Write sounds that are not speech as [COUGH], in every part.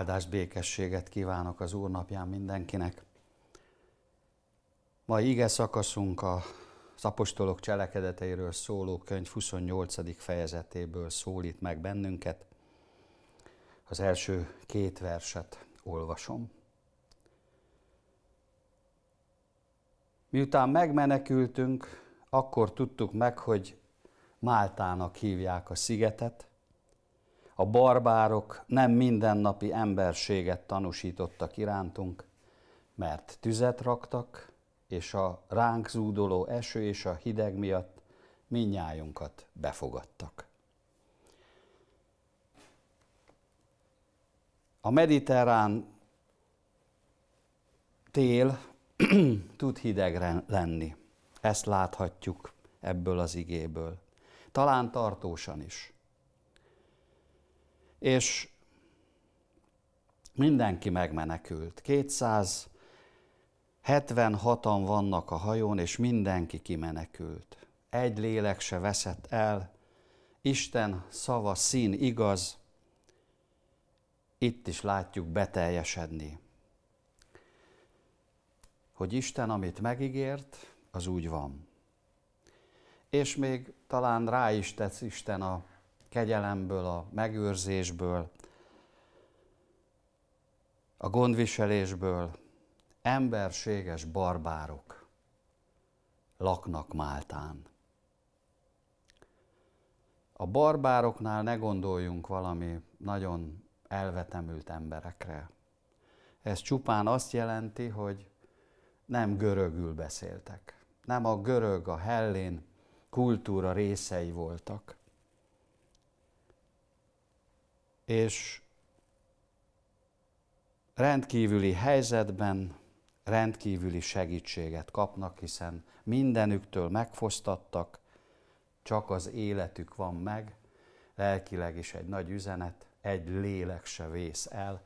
áldás békességet kívánok az Úr napján mindenkinek. Mai ige szakaszunk a apostolok cselekedeteiről szóló könyv 28. fejezetéből szólít meg bennünket. Az első két verset olvasom. Miután megmenekültünk, akkor tudtuk meg, hogy Máltának hívják a szigetet, a barbárok nem mindennapi emberséget tanúsítottak irántunk, mert tüzet raktak, és a ránk zúdoló eső és a hideg miatt minnyájunkat befogadtak. A mediterrán tél [CLEARS THROAT] tud hideg lenni. Ezt láthatjuk ebből az igéből. Talán tartósan is és mindenki megmenekült. 276-an vannak a hajón, és mindenki kimenekült. Egy lélek se veszett el, Isten szava szín igaz, itt is látjuk beteljesedni. Hogy Isten, amit megígért, az úgy van. És még talán rá is tesz Isten a kegyelemből, a megőrzésből, a gondviselésből emberséges barbárok laknak Máltán. A barbároknál ne gondoljunk valami nagyon elvetemült emberekre. Ez csupán azt jelenti, hogy nem görögül beszéltek. Nem a görög, a hellén kultúra részei voltak. és rendkívüli helyzetben rendkívüli segítséget kapnak, hiszen mindenüktől megfosztattak, csak az életük van meg, lelkileg is egy nagy üzenet, egy lélek se vész el,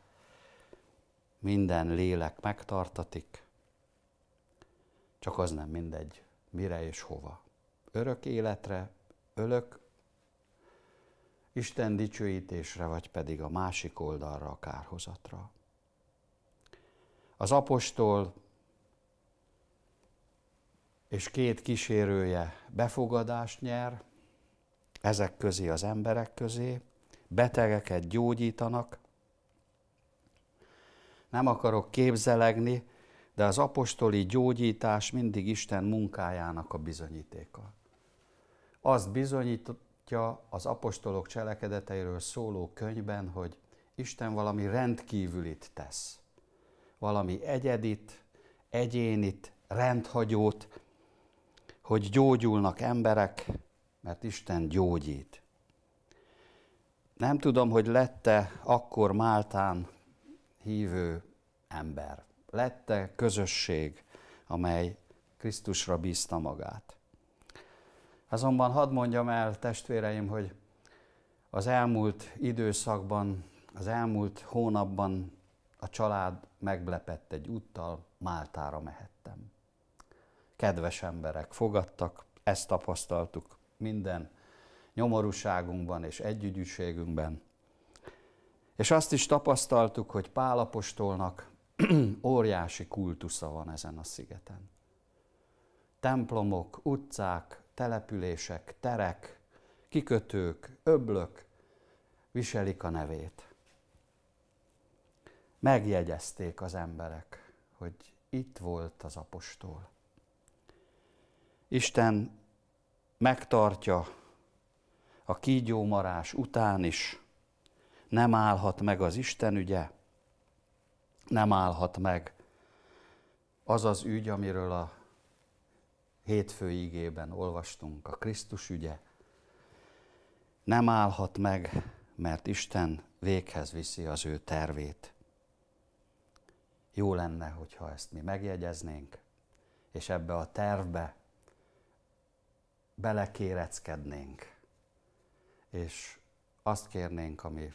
minden lélek megtartatik, csak az nem mindegy, mire és hova. Örök életre, ölök, Isten dicsőítésre, vagy pedig a másik oldalra, a kárhozatra. Az apostol és két kísérője befogadást nyer, ezek közé az emberek közé, betegeket gyógyítanak. Nem akarok képzelegni, de az apostoli gyógyítás mindig Isten munkájának a bizonyítéka. Azt bizonyít, tanítja az apostolok cselekedeteiről szóló könyvben, hogy Isten valami rendkívülit tesz. Valami egyedit, egyénit, rendhagyót, hogy gyógyulnak emberek, mert Isten gyógyít. Nem tudom, hogy lette akkor Máltán hívő ember. Lette közösség, amely Krisztusra bízta magát. Azonban hadd mondjam el, testvéreim, hogy az elmúlt időszakban, az elmúlt hónapban a család meglepett egy úttal, Máltára mehettem. Kedves emberek fogadtak, ezt tapasztaltuk minden nyomorúságunkban és együgyűségünkben. És azt is tapasztaltuk, hogy Pálapostolnak [CLEARS THROAT] óriási kultusza van ezen a szigeten. Templomok, utcák, települések, terek, kikötők, öblök viselik a nevét. Megjegyezték az emberek, hogy itt volt az apostol. Isten megtartja a kígyómarás után is, nem állhat meg az Isten ügye, nem állhat meg az az ügy, amiről a hétfő igében olvastunk, a Krisztus ügye nem állhat meg, mert Isten véghez viszi az ő tervét. Jó lenne, hogyha ezt mi megjegyeznénk, és ebbe a tervbe belekéreckednénk, és azt kérnénk, ami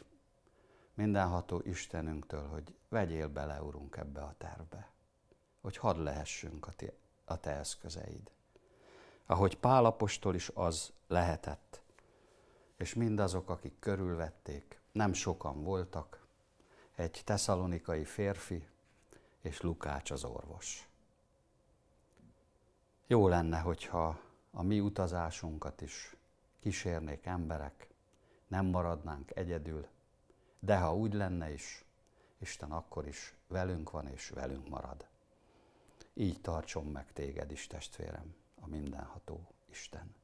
mindenható Istenünktől, hogy vegyél bele, Urunk, ebbe a tervbe, hogy hadd lehessünk a te, a te eszközeid ahogy Pálapostól is az lehetett. És mindazok, akik körülvették, nem sokan voltak, egy teszalonikai férfi és Lukács az orvos. Jó lenne, hogyha a mi utazásunkat is kísérnék emberek, nem maradnánk egyedül, de ha úgy lenne is, Isten akkor is velünk van és velünk marad. Így tartson meg téged is, testvérem a mindenható Isten.